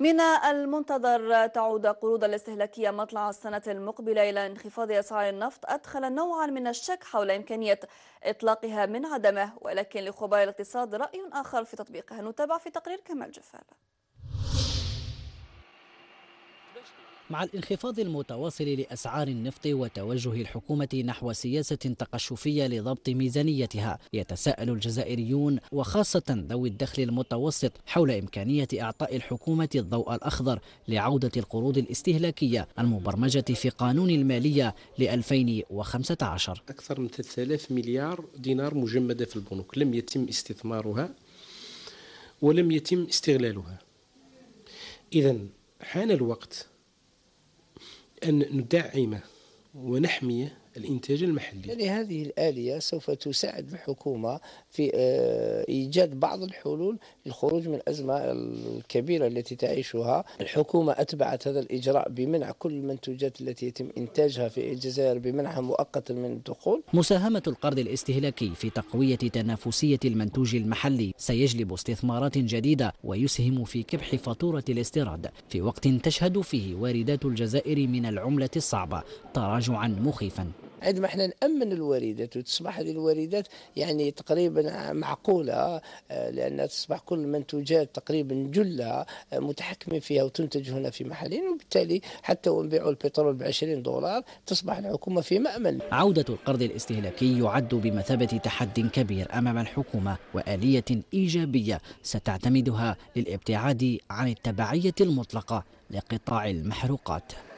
من المنتظر تعود قروض الاستهلاكية مطلع السنة المقبلة إلى انخفاض أسعار النفط أدخل نوعا من الشك حول إمكانية إطلاقها من عدمه ولكن لخبراء الاقتصاد رأي آخر في تطبيقها نتابع في تقرير كمال جفال مع الانخفاض المتواصل لأسعار النفط وتوجه الحكومة نحو سياسة تقشفية لضبط ميزانيتها يتساءل الجزائريون وخاصة ذوي الدخل المتوسط حول إمكانية إعطاء الحكومة الضوء الأخضر لعودة القروض الاستهلاكية المبرمجة في قانون المالية ل 2015 أكثر من 3000 مليار دينار مجمدة في البنوك لم يتم استثمارها ولم يتم استغلالها إذا حان الوقت أن ندعم ونحمي الإنتاج المحلي يعني هذه الآلية سوف تساعد الحكومة في آه، إيجاد بعض الحلول للخروج من الأزمة الكبيرة التي تعيشها الحكومة أتبعت هذا الإجراء بمنع كل المنتوجات التي يتم إنتاجها في الجزائر بمنعها مؤقتا من الدخول مساهمة القرض الاستهلاكي في تقوية تنافسية المنتوج المحلي سيجلب استثمارات جديدة ويسهم في كبح فاتورة الاستيراد في وقت تشهد فيه واردات الجزائر من العملة الصعبة تراجعا مخيفا عندما احنا نأمن الواردات وتصبح هذه الواردات يعني تقريبا معقولة آه، لأن تصبح كل المنتوجات تقريبا جلة آه، متحكمين فيها وتنتج هنا في محلين وبالتالي حتى ونبيعوا البترول ب 20 دولار تصبح الحكومة في مأمن عودة القرض الاستهلاكي يعد بمثابة تحدي كبير أمام الحكومة وآلية إيجابية ستعتمدها للابتعاد عن التبعية المطلقة لقطاع المحروقات